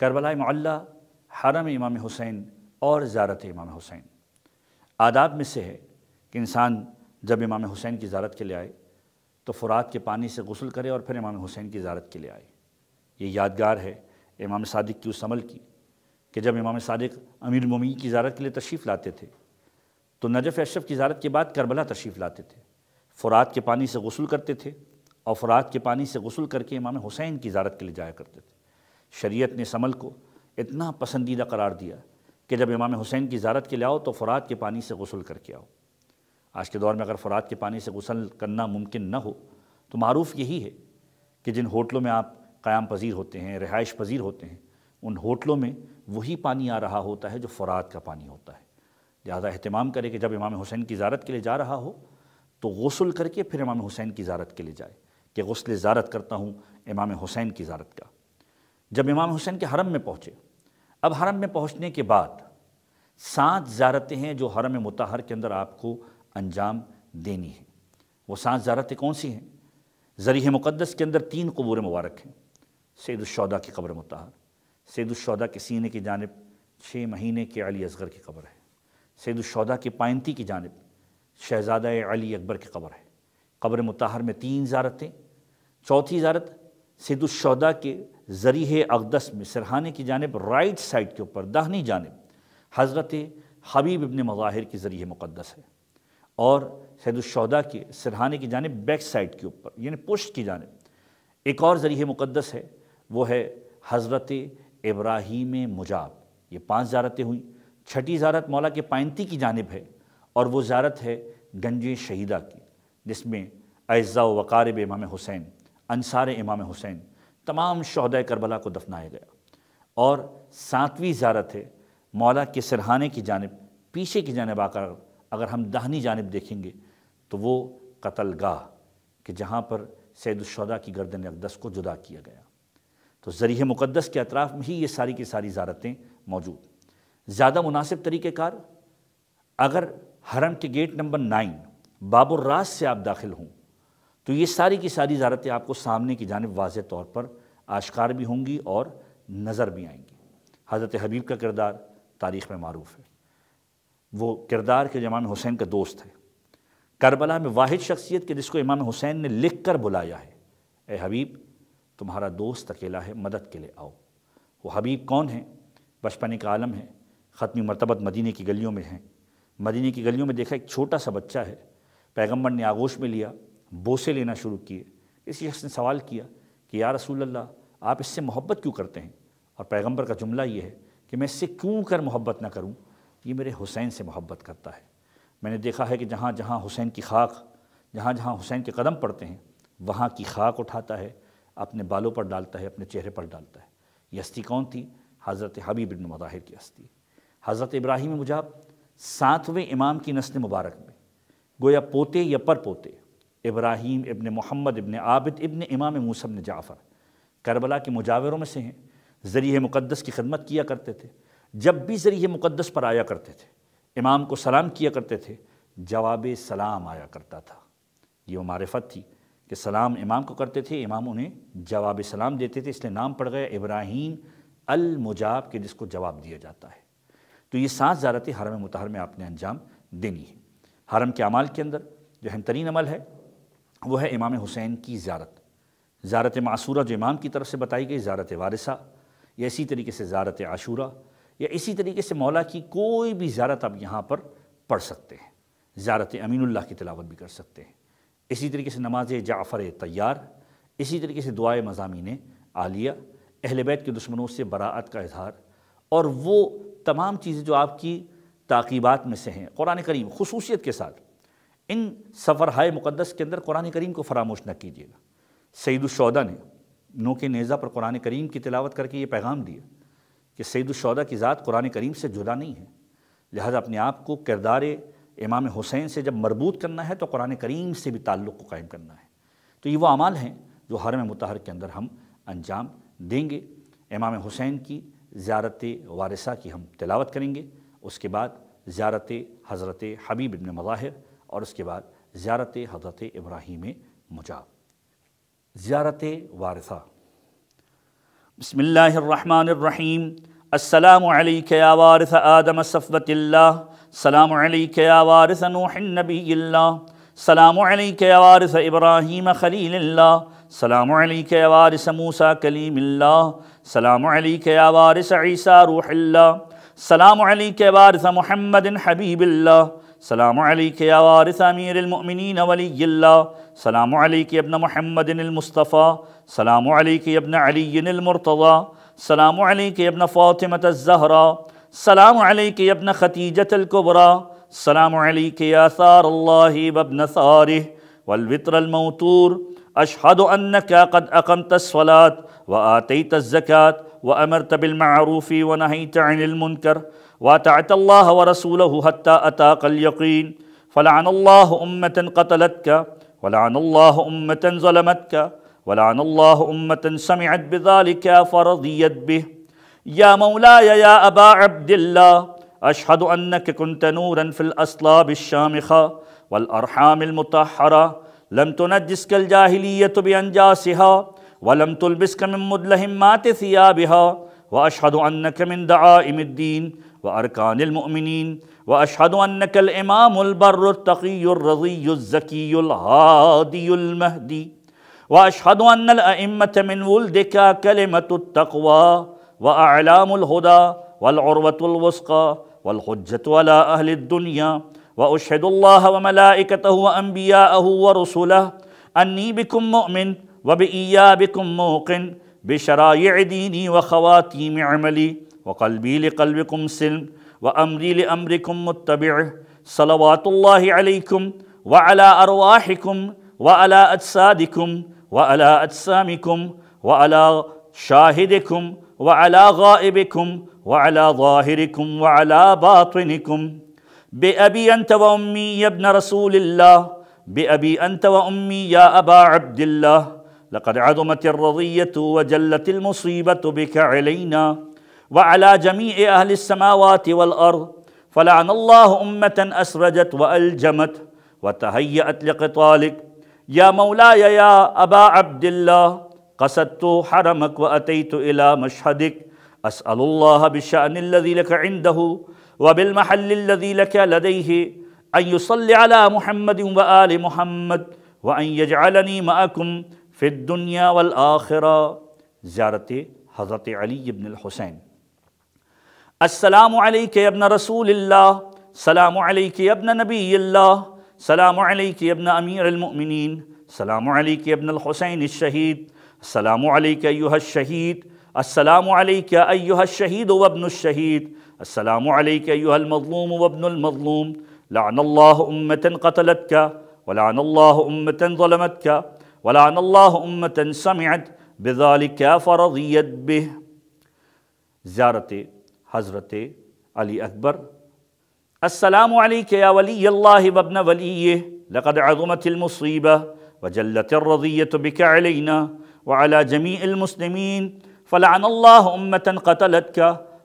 کربلا معلہ حرم امام حسین اور زیارت امام حسین آداب میں سے ہے کہ انسان جب امام حسین کی زیارت کے لیے آئے تو فرات کے پانی سے غسل کرے اور پھر امام حسین کی زیارت کے لیے آئے یہ یادگار ہے امام صادق کی اس عمل کی کہ جب امام صادق امیر ممی کی زیارت کے لیے تشریف لاتے تھے تو نجف اشرف کی زیارت کے بعد کربلا تشریف لاتے تھے فرات کے پانی سے غسل کرتے تھے اور فرات کے پانی سے غسل کر کے امام حسین کی زیارت کے لیے جایا کرتے تھے شریعت نے سمل کو اتنا پسندیدہ قرار دیا کہ جب امام حسین کی زیارت کے لیے آؤ تو فرات کے پانی سے غسل کر کے آؤ آج کے دور میں اگر فرات کے پانی سے غسل کرنا ممکن نہ ہو تو معروف یہی ہے کہ جن ہوٹلوں میں آپ قیام پذیر ہوتے ہیں رہائش پذیر ہوتے ہیں ان ہوٹلوں میں وہی پانی آ رہا ہوتا ہے جو فرات کا پانی ہوتا ہے لہذا اہتمام کرے کہ جب امام حسین کی زارت کے لیے جا رہا ہو تو غسل کر کے پھر امام حسین کی زارت کے لیے جائے کہ غسل زارت کرتا ہوں امام حسین کی زارت کا جب امام حسین کے حرم میں پہنچے اب حرم میں پہنچنے کے بعد سات زیارتیں ہیں جو حرم متحر کے اندر آپ کو انجام دینی ہیں وہ سات زیارتیں کون سی ہیں ذریعہ مقدس کے اندر تین قبور مبارک ہیں سید الشودہ کی قبر متحر سید الشودہ کے سینے کی جانب چھ مہینے کے علی اصغر کی قبر ہے سید الشودہ کے پائنتی کی جانب شہزادہ علی اکبر کی قبر ہے قبر متحر میں تین زیارتیں چوتھی زیارت سید الشہدہ کے ذریعہ اقدس میں سرحانے کی جانب رائٹ سائٹ کے اوپر دہنی جانب حضرت حبیب ابن مظاہر کے ذریعہ مقدس ہے اور سید الشہدہ کے سرحانے کی جانب بیک سائٹ کے اوپر یعنی پشت کی جانب ایک اور ذریعہ مقدس ہے وہ ہے حضرت ابراہیم مجاب یہ پانچ زیارتیں ہوئیں چھٹی زیارت مولا کے پائنتی کی جانب ہے اور وہ زیارت ہے گنج شہیدہ کی جس میں اعزاء وقارب امام حسین انصار امام حسین تمام شہدہ کربلا کو دفنایا گیا اور ساتویں زیارت ہے مولا کے سرحانے کی جانب پیچھے کی جانب آ کر اگر ہم دہنی جانب دیکھیں گے تو وہ قتل گاہ کہ جہاں پر سید الشہدہ کی گردن اقدس کو جدا کیا گیا تو ذریعہ مقدس کے اطراف میں ہی یہ ساری کی ساری زیارتیں موجود زیادہ مناسب طریقہ کار اگر حرم کے گیٹ نمبر نائن باب الراس سے آپ داخل ہوں تو یہ ساری کی ساری زیارتیں آپ کو سامنے کی جانب واضح طور پر آشکار بھی ہوں گی اور نظر بھی آئیں گی حضرت حبیب کا کردار تاریخ میں معروف ہے وہ کردار کے امام حسین کا دوست ہے کربلا میں واحد شخصیت کے جس کو امام حسین نے لکھ کر بلایا ہے اے حبیب تمہارا دوست اکیلا ہے مدد کے لیے آؤ وہ حبیب کون ہے بچپنے کا عالم ہے ختمی مرتبت مدینے کی گلیوں میں ہیں مدینے کی گلیوں میں دیکھا ایک چھوٹا سا بچہ ہے پیغمبر نے آغوش میں لیا بوسے لینا شروع کیے اس شخص نے سوال کیا کہ یا رسول اللہ آپ اس سے محبت کیوں کرتے ہیں اور پیغمبر کا جملہ یہ ہے کہ میں اس سے کیوں کر محبت نہ کروں یہ میرے حسین سے محبت کرتا ہے میں نے دیکھا ہے کہ جہاں جہاں حسین کی خاک جہاں جہاں حسین کے قدم پڑتے ہیں وہاں کی خاک اٹھاتا ہے اپنے بالوں پر ڈالتا ہے اپنے چہرے پر ڈالتا ہے یہ ہستی کون تھی حضرت حبیب بن مظاہر کی ہستی حضرت ابراہیم مجاب ساتویں امام کی نسل مبارک میں گویا پوتے یا پر پوتے ابراہیم ابن محمد ابن عابد ابن امام موسم جعفر کربلا کے مجاوروں میں سے ہیں ذریعہ مقدس کی خدمت کیا کرتے تھے جب بھی ذریعہ مقدس پر آیا کرتے تھے امام کو سلام کیا کرتے تھے جواب سلام آیا کرتا تھا یہ وہ معرفت تھی کہ سلام امام کو کرتے تھے امام انہیں جواب سلام دیتے تھے اس لیے نام پڑ گیا ابراہیم المجاب کے جس کو جواب دیا جاتا ہے تو یہ سانس زیارتیں حرم میں آپ نے انجام دینی ہے حرم کے عمال کے اندر جو اہم ترین عمل ہے وہ ہے امام حسین کی زیارت زیارت معصورہ جو امام کی طرف سے بتائی گئی زیارت وارثہ یا اسی طریقے سے زیارت عاشورہ یا اسی طریقے سے مولا کی کوئی بھی زیارت آپ یہاں پر پڑھ سکتے ہیں زیارت امین اللہ کی تلاوت بھی کر سکتے ہیں اسی طریقے سے نماز جعفر تیار اسی طریقے سے دعائے مضامین عالیہ اہل بیت کے دشمنوں سے براعت کا اظہار اور وہ تمام چیزیں جو آپ کی تعقیبات میں سے ہیں قرآن کریم خصوصیت کے ساتھ ان سفرہائے مقدس کے اندر قرآن کریم کو فراموش نہ کیجیے گا سعید الشودہ نے نوک نیزہ پر قرآن کریم کی تلاوت کر کے یہ پیغام دیا کہ سعید الشودہ کی ذات قرآن کریم سے جدا نہیں ہے لہذا اپنے آپ کو کردار امام حسین سے جب مربوط کرنا ہے تو قرآن کریم سے بھی تعلق کو قائم کرنا ہے تو یہ وہ اعمال ہیں جو حرم متحر کے اندر ہم انجام دیں گے امام حسین کی زیارت وارثہ کی ہم تلاوت کریں گے اس کے بعد زیارت حضرت حبیب ابن مظاہر اور اس کے بعد زیارت حضرت ابراہیم مجاب زیارت وارثہ بسم اللہ الرحمن الرحیم السلام علیک یا وارث آدم صفوت اللہ سلام یا وارث نوح النبی اللہ سلام علیک یا وارث ابراہیم خلیل اللہ سلام علیک یا وارث موسیٰ کلیم اللہ سلام علیک یا وارث عیسیٰ روح اللہ سلام علی کے وارث محمد حبیب اللہ سلام علی کے امیر المؤمنین ولی اللہ سلام کے ابن محمد المصطفیٰ سلام کے ابن علی المرتضی سلام کے ابن فاطمت الزہرہ سلام کے ابن ختیجت الكبرہ سلام عليك اثار اللّہ اللہ صار ثارہ والوطر الموتور اشہد انکا قد اقمت و وآتیت الزکاة وأمرت بالمعروف ونهيت عن المنكر وأطعت الله ورسوله حتى أتاك اليقين فلعن الله أمة قتلتك ولعن الله أمة ظلمتك ولعن الله أمة سمعت بذلك فرضيت به يا مولاي يا أبا عبد الله أشهد أنك كنت نورا في الأصلاب الشامخة والأرحام المطهرة لم تنجسك الجاهلية بأنجاسها ولم تلبسك من مدلهمات ثيابها وأشهد أنك من دعائم الدين وأركان المؤمنين وأشهد أنك الإمام البر التقي الرضي الزكي الهادي المهدي وأشهد أن الأئمة من ولدك كلمة التقوى وأعلام الهدى والعروة الوثقى والحجة على أهل الدنيا وأشهد الله وملائكته وأنبياءه ورسله أني بكم مؤمن وبإيابكم موقن بشرايع ديني وخواتيم عملي وقلبي لقلبكم سلم وأمري لأمركم متبع صلوات الله عليكم وعلى أرواحكم وعلى أجسادكم وعلى أجسامكم وعلى شاهدكم وعلى غائبكم وعلى ظاهركم وعلى باطنكم بأبي أنت وأمي يا ابن رسول الله بأبي أنت وأمي يا أبا عبد الله لقد عظمت الرضية وجلت المصيبة بك علينا وعلى جميع أهل السماوات والأرض فلعن الله أمة أسرجت وألجمت وتهيأت لقتالك يا مولاي يا أبا عبد الله قصدت حرمك وأتيت إلى مشهدك أسأل الله بالشأن الذي لك عنده وبالمحل الذي لك لديه ان يصلي على محمد و محمد وان يجعلني معكم في الدنيا و زیارت حضرت علی ابن الحسین السلام علیہ ابن رسول اللہ سلام علیہ ابن نبی اللہ سلام و ابن امیر المؤمنین سلام علیکہ ابن الحسین الشہید السلام علیہ ایوہ الشہید السلام علیہ ایوہ الشہید وابن و ابن السلام علیہ ایوہ المظلوم وابن و ابن لعن الله أمة قتلتك ولعن الله أمة ظلمتك ولعن الله أمة سمعت بذلك فرضيت به زيارة حضرت علي أكبر السلام عليك يا ولي الله وابن وليه لقد عظمت المصيبة وجلت الرضية بك علينا وعلى جميع المسلمين فلعن الله أمة قتلتك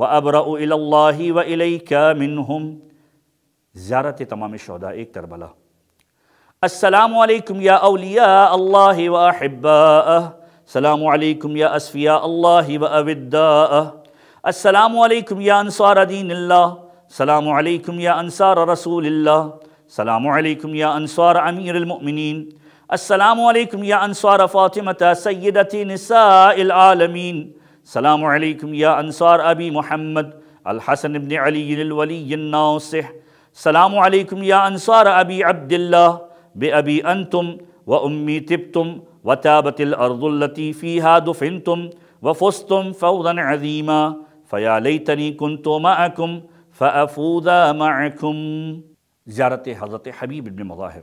وأبرأ إلى الله وإليك منهم زیارت تمام شدہ ایک کربلا السلام علیکم یا اولیاء اللہ و احباء السلام علیکم یا اللہ و اوداء السلام علیکم یا انصار دین اللہ السلام علیکم یا انصار رسول اللہ السلام علیکم یا انصار امیر المؤمنین السلام علیکم یا انصار انسوار سیدت نساء العالمین السلام علیکم یا انصار ابی محمد الحسن بن علی الولی الناصح السلام عليكم يا أنصار أبي عبد الله بأبي أنتم وأمي تبتم وتابت الأرض التي فيها دفنتم وفزتم فوضا عظيما فيا ليتني كنت معكم فأفوز معكم زيارة حضرت حبيب بن مظاهر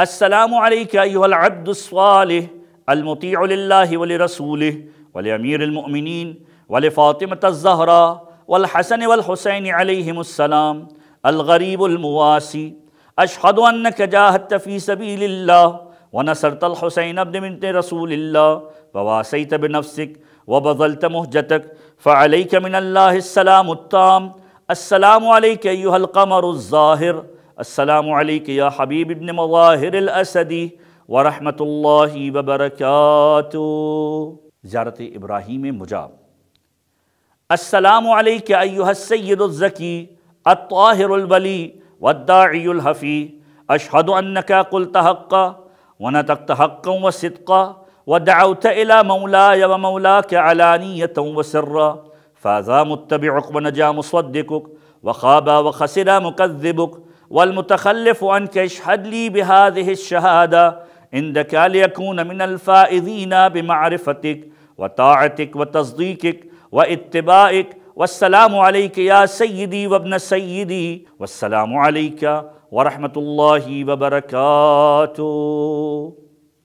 السلام عليك أيها العبد الصالح المطيع لله ولرسوله ولأمير المؤمنين ولفاطمة الزهراء والحسن والحسين عليهم السلام الغریب المواسی فی سبیل اللہ ونصرت الحسین ابن منت رسول اللہ وواسیت بنفسک وبذلت مہجتک فعلیک من اللہ السلام التام السلام علیک ایوہ القمر الظاہر السلام علیک یا حبیب ابن مظاہر الاسدی ورحمت اللہ وبرکاتہ زیارت ابراہیم مجاب السلام علیک ایوہ السید الزکی الطاهر البلي والداعي الهفي أشهد أنك قلت حقا ونطقت حقا وصدقا ودعوت إلى مولاي ومولاك علانية وسرا فذا متبعك ونجا مصدقك وخاب وخسر مكذبك والمتخلف عنك اشهد لي بهذه الشهادة عندك ليكون من الفائزين بمعرفتك وطاعتك وتصديقك واتبائك والسلام عليك يا سيدي وابن سيدي والسلام عليك ورحمة الله وبركاته